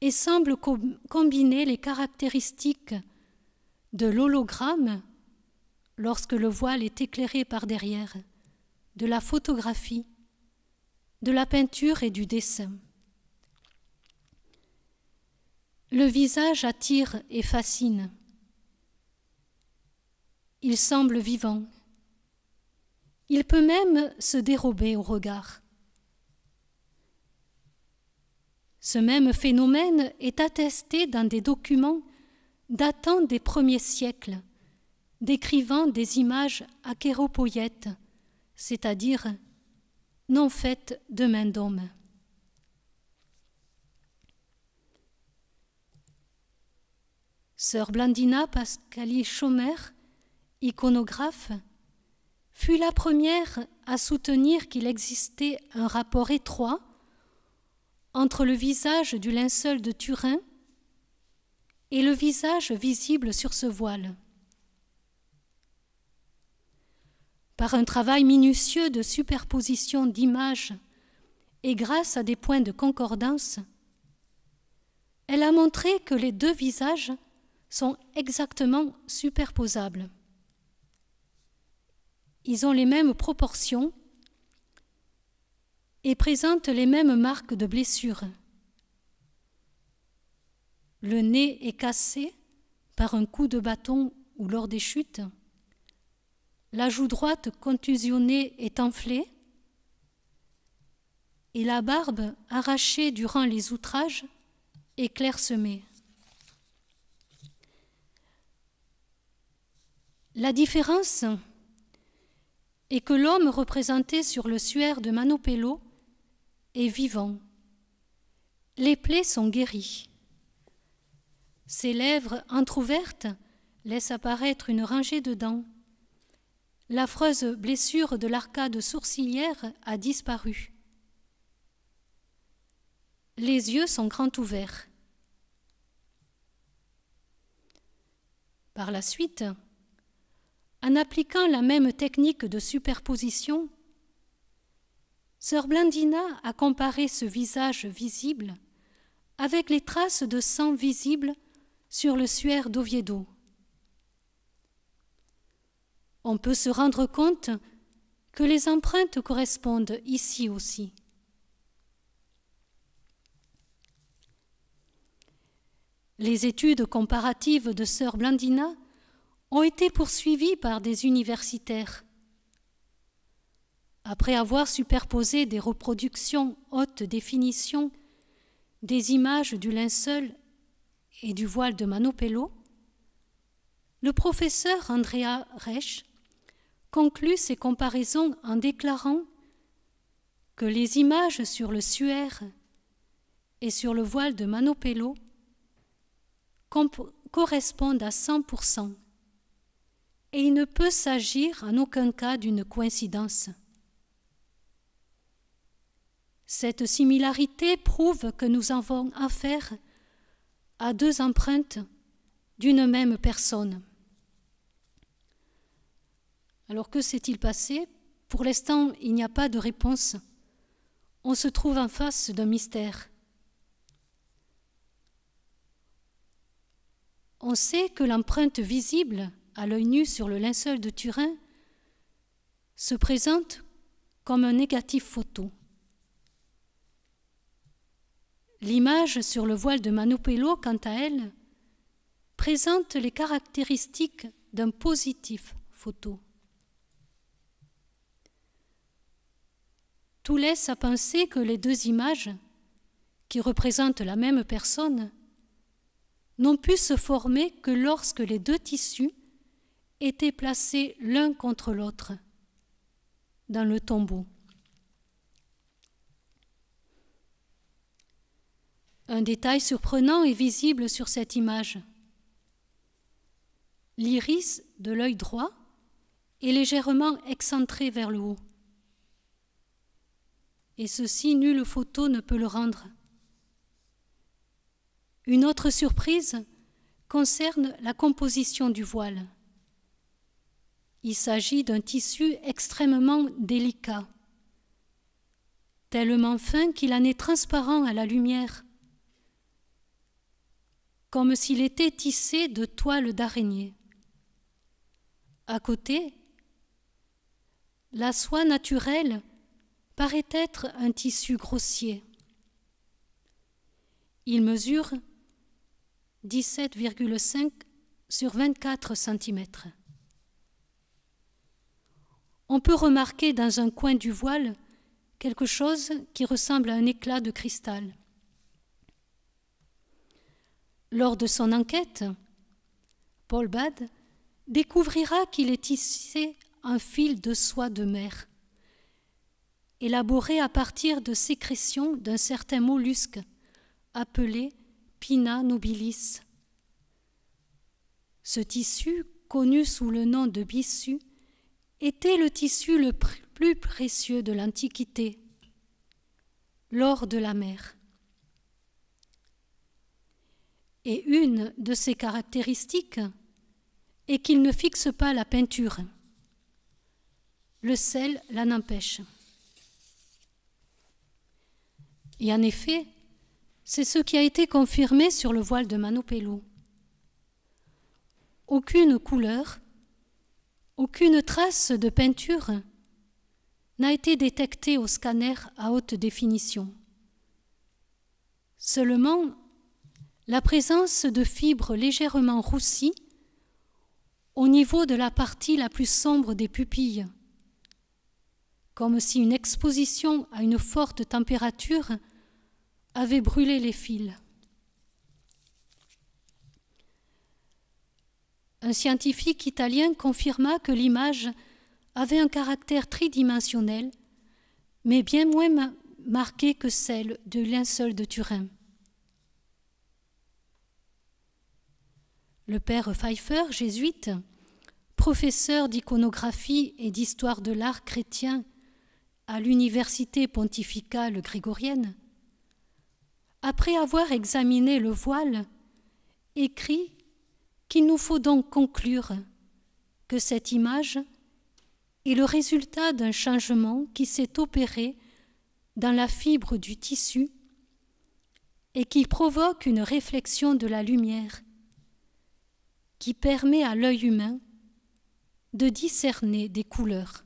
et semble combiner les caractéristiques de l'hologramme lorsque le voile est éclairé par derrière, de la photographie, de la peinture et du dessin. Le visage attire et fascine. Il semble vivant, il peut même se dérober au regard. Ce même phénomène est attesté dans des documents datant des premiers siècles, décrivant des images achéropoïètes, c'est-à-dire non faites de main d'homme. Sœur Blandina Pascali Chaumer, iconographe, fut la première à soutenir qu'il existait un rapport étroit entre le visage du linceul de Turin et le visage visible sur ce voile. Par un travail minutieux de superposition d'images et grâce à des points de concordance, elle a montré que les deux visages sont exactement superposables. Ils ont les mêmes proportions et présentent les mêmes marques de blessures. Le nez est cassé par un coup de bâton ou lors des chutes. La joue droite contusionnée est enflée et la barbe arrachée durant les outrages est clairsemée. La différence et que l'homme représenté sur le suaire de Manopello est vivant. Les plaies sont guéries. Ses lèvres entr'ouvertes laissent apparaître une rangée de dents. L'affreuse blessure de l'arcade sourcilière a disparu. Les yeux sont grands ouverts. Par la suite, en appliquant la même technique de superposition, Sœur Blandina a comparé ce visage visible avec les traces de sang visibles sur le suaire d'Oviedo. On peut se rendre compte que les empreintes correspondent ici aussi. Les études comparatives de Sœur Blandina ont été poursuivis par des universitaires. Après avoir superposé des reproductions haute définition des images du linceul et du voile de Manopello, le professeur Andrea Rech conclut ses comparaisons en déclarant que les images sur le suaire et sur le voile de Manopello correspondent à 100% et il ne peut s'agir en aucun cas d'une coïncidence. Cette similarité prouve que nous avons affaire à deux empreintes d'une même personne. Alors que s'est-il passé Pour l'instant, il n'y a pas de réponse. On se trouve en face d'un mystère. On sait que l'empreinte visible à l'œil nu sur le linceul de Turin se présente comme un négatif photo. L'image sur le voile de Manopello, quant à elle, présente les caractéristiques d'un positif photo. Tout laisse à penser que les deux images, qui représentent la même personne, n'ont pu se former que lorsque les deux tissus étaient placés l'un contre l'autre dans le tombeau. Un détail surprenant est visible sur cette image. L'iris de l'œil droit est légèrement excentré vers le haut. Et ceci, nulle photo ne peut le rendre. Une autre surprise concerne la composition du voile. Il s'agit d'un tissu extrêmement délicat, tellement fin qu'il en est transparent à la lumière, comme s'il était tissé de toile d'araignée. À côté, la soie naturelle paraît être un tissu grossier. Il mesure 17,5 sur 24 cm on peut remarquer dans un coin du voile quelque chose qui ressemble à un éclat de cristal. Lors de son enquête, Paul Bad découvrira qu'il est tissé un fil de soie de mer, élaboré à partir de sécrétions d'un certain mollusque appelé Pina nobilis. Ce tissu, connu sous le nom de bissu, était le tissu le plus précieux de l'Antiquité, l'or de la mer. Et une de ses caractéristiques est qu'il ne fixe pas la peinture. Le sel l'en empêche. Et en effet, c'est ce qui a été confirmé sur le voile de Manopello. Aucune couleur aucune trace de peinture n'a été détectée au scanner à haute définition. Seulement, la présence de fibres légèrement roussies au niveau de la partie la plus sombre des pupilles, comme si une exposition à une forte température avait brûlé les fils. Un scientifique italien confirma que l'image avait un caractère tridimensionnel, mais bien moins marqué que celle du linceul de Turin. Le père Pfeiffer, jésuite, professeur d'iconographie et d'histoire de l'art chrétien à l'université pontificale grégorienne, après avoir examiné le voile, écrit qu'il nous faut donc conclure que cette image est le résultat d'un changement qui s'est opéré dans la fibre du tissu et qui provoque une réflexion de la lumière qui permet à l'œil humain de discerner des couleurs.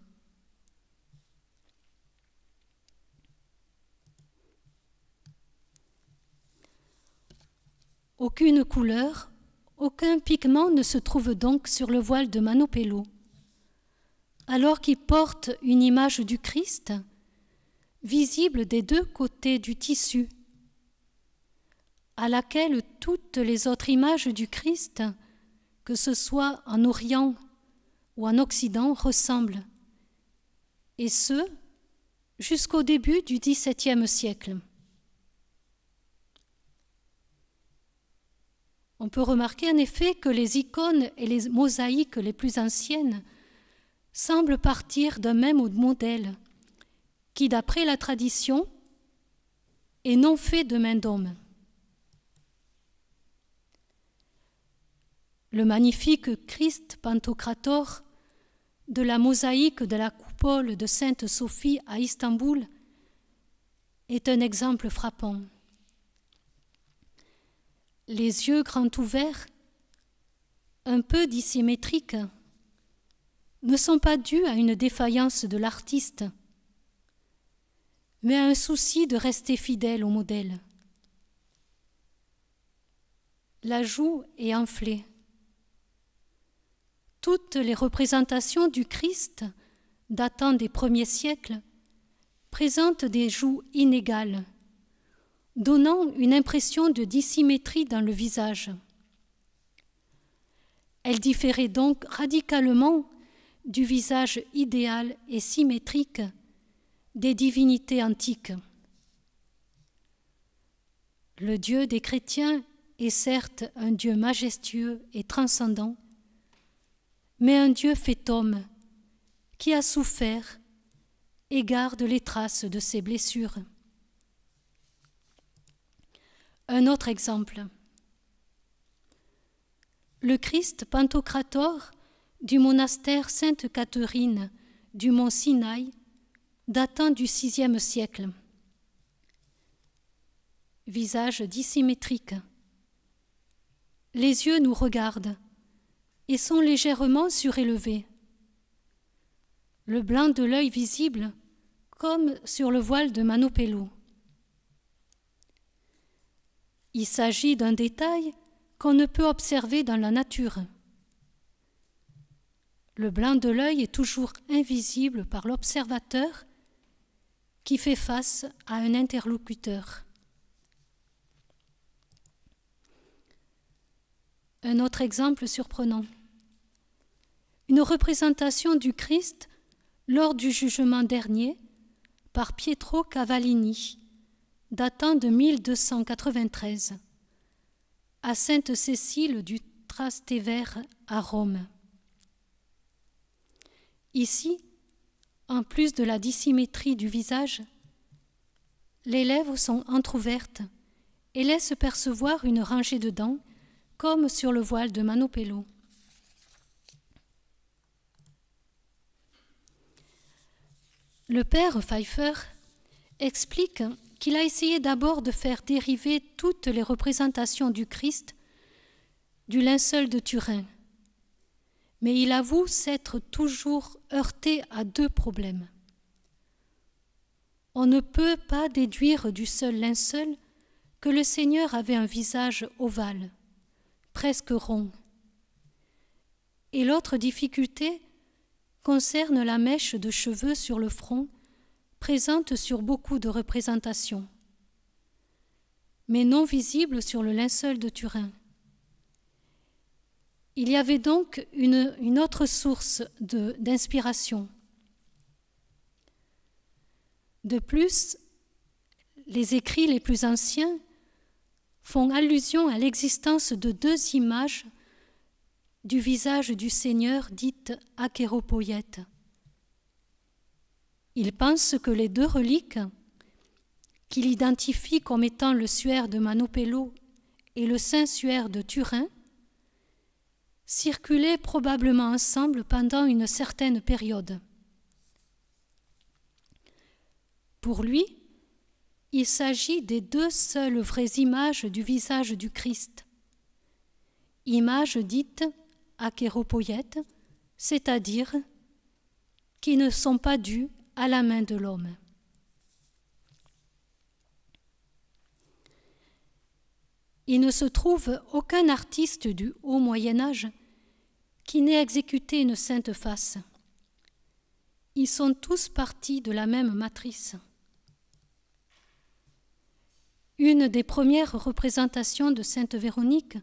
Aucune couleur aucun pigment ne se trouve donc sur le voile de Manopello. Alors qu'il porte une image du Christ, visible des deux côtés du tissu, à laquelle toutes les autres images du Christ, que ce soit en Orient ou en Occident, ressemblent, et ce, jusqu'au début du XVIIe siècle. On peut remarquer en effet que les icônes et les mosaïques les plus anciennes semblent partir d'un même modèle qui, d'après la tradition, est non fait de main d'homme. Le magnifique Christ Pantocrator de la mosaïque de la coupole de Sainte-Sophie à Istanbul est un exemple frappant les yeux grands ouverts, un peu dissymétriques, ne sont pas dus à une défaillance de l'artiste, mais à un souci de rester fidèle au modèle. La joue est enflée. Toutes les représentations du Christ datant des premiers siècles présentent des joues inégales donnant une impression de dissymétrie dans le visage. Elle différait donc radicalement du visage idéal et symétrique des divinités antiques. Le Dieu des chrétiens est certes un Dieu majestueux et transcendant, mais un Dieu fait homme, qui a souffert et garde les traces de ses blessures. Un autre exemple. Le Christ Pantocrator du monastère Sainte Catherine du mont Sinaï, datant du VIe siècle. Visage dissymétrique. Les yeux nous regardent et sont légèrement surélevés. Le blanc de l'œil visible, comme sur le voile de Manopello. Il s'agit d'un détail qu'on ne peut observer dans la nature. Le blanc de l'œil est toujours invisible par l'observateur qui fait face à un interlocuteur. Un autre exemple surprenant. Une représentation du Christ lors du jugement dernier par Pietro Cavallini, datant de 1293 à Sainte Cécile du Trastevere à Rome. Ici, en plus de la dissymétrie du visage, les lèvres sont entr'ouvertes et laissent percevoir une rangée de dents, comme sur le voile de Manopello. Le père Pfeiffer explique qu'il a essayé d'abord de faire dériver toutes les représentations du Christ du linceul de Turin. Mais il avoue s'être toujours heurté à deux problèmes. On ne peut pas déduire du seul linceul que le Seigneur avait un visage ovale, presque rond. Et l'autre difficulté concerne la mèche de cheveux sur le front présente sur beaucoup de représentations, mais non visible sur le linceul de Turin. Il y avait donc une, autre source d'inspiration. De, plus, les écrits les plus anciens font allusion à l'existence de deux images du visage du Seigneur dites achéropoïètes. Il pense que les deux reliques, qu'il identifie comme étant le suaire de Manopello et le saint suaire de Turin, circulaient probablement ensemble pendant une certaine période. Pour lui, il s'agit des deux seules vraies images du visage du Christ, images dites achéropoïètes, c'est-à-dire qui ne sont pas dues à la main de l'homme. Il ne se trouve aucun artiste du haut Moyen Âge qui n'ait exécuté une sainte face. Ils sont tous partis de la même matrice. Une des premières représentations de Sainte Véronique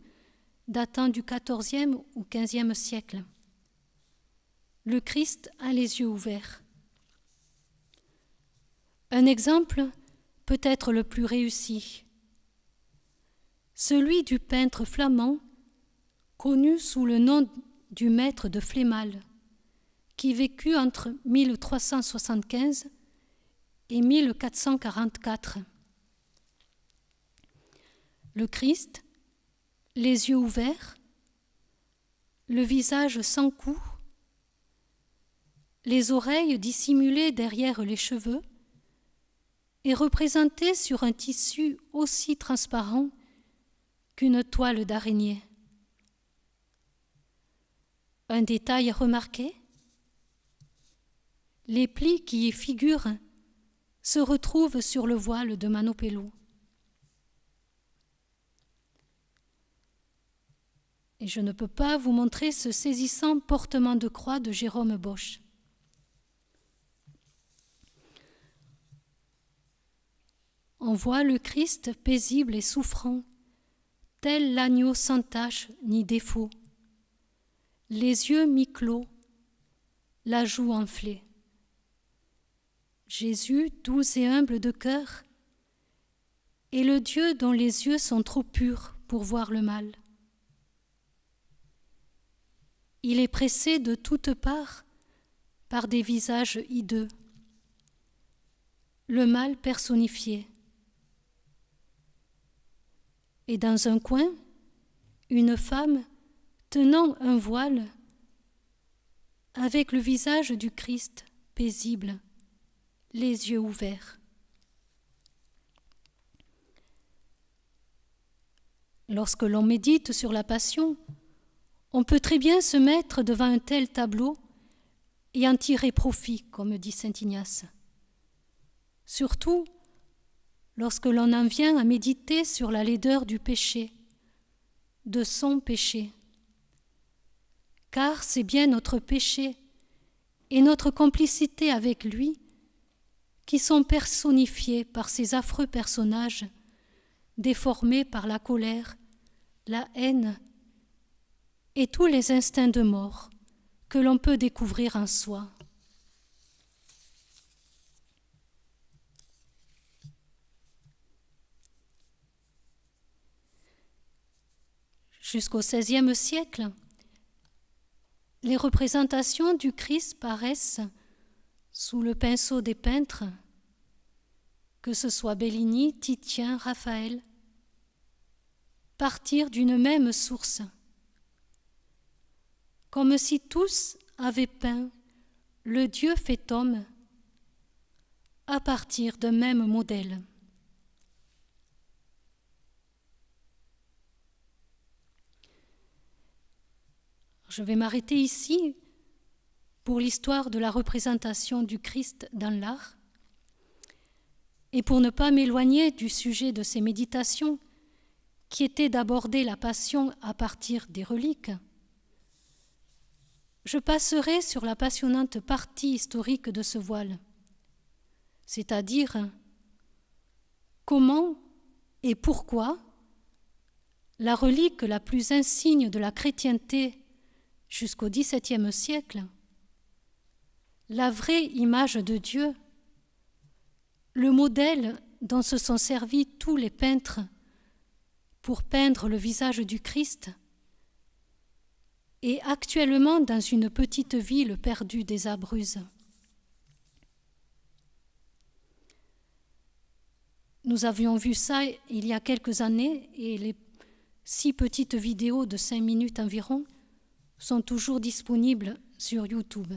datant du XIVe ou XVe siècle. Le Christ a les yeux ouverts. Un exemple peut-être le plus réussi, celui du peintre flamand connu sous le nom du maître de Flémal, qui vécut entre 1375 et 1444. Le Christ, les yeux ouverts, le visage sans cou, les oreilles dissimulées derrière les cheveux, est représenté sur un tissu aussi transparent qu'une toile d'araignée. Un détail remarqué les plis qui y figurent se retrouvent sur le voile de Manopello. Et je ne peux pas vous montrer ce saisissant portement de croix de Jérôme Bosch. on voit le Christ paisible et souffrant, tel l'agneau sans tache ni défaut, les yeux mi-clos, la joue enflée. Jésus, doux et humble de cœur, est le Dieu dont les yeux sont trop purs pour voir le mal. Il est pressé de toutes parts par des visages hideux, le mal personnifié et dans un coin, une femme tenant un voile avec le visage du Christ paisible, les yeux ouverts. Lorsque l'on médite sur la passion, on peut très bien se mettre devant un tel tableau et en tirer profit, comme dit saint Ignace. Surtout lorsque l'on en vient à méditer sur la laideur du péché, de son péché. Car c'est bien notre péché et notre complicité avec lui qui sont personnifiés par ces affreux personnages, déformés par la colère, la haine et tous les instincts de mort que l'on peut découvrir en soi. jusqu'au XVIe siècle, les représentations du Christ paraissent, sous le pinceau des peintres, que ce soit Bellini, Titien, Raphaël, partir d'une même source, comme si tous avaient peint le Dieu fait homme à partir d'un même modèle. je vais m'arrêter ici pour l'histoire de la représentation du Christ dans l'art. Et pour ne pas m'éloigner du sujet de ces méditations, qui était d'aborder la passion à partir des reliques, je passerai sur la passionnante partie historique de ce voile, c'est-à-dire comment et pourquoi la relique la plus insigne de la chrétienté jusqu'au XVIIe siècle, la vraie image de Dieu, le modèle dont se sont servis tous les peintres pour peindre le visage du Christ, est actuellement dans une petite ville perdue des Abruzes. Nous avions vu ça il y a quelques années et les six petites vidéos de cinq minutes environ sont toujours disponibles sur YouTube.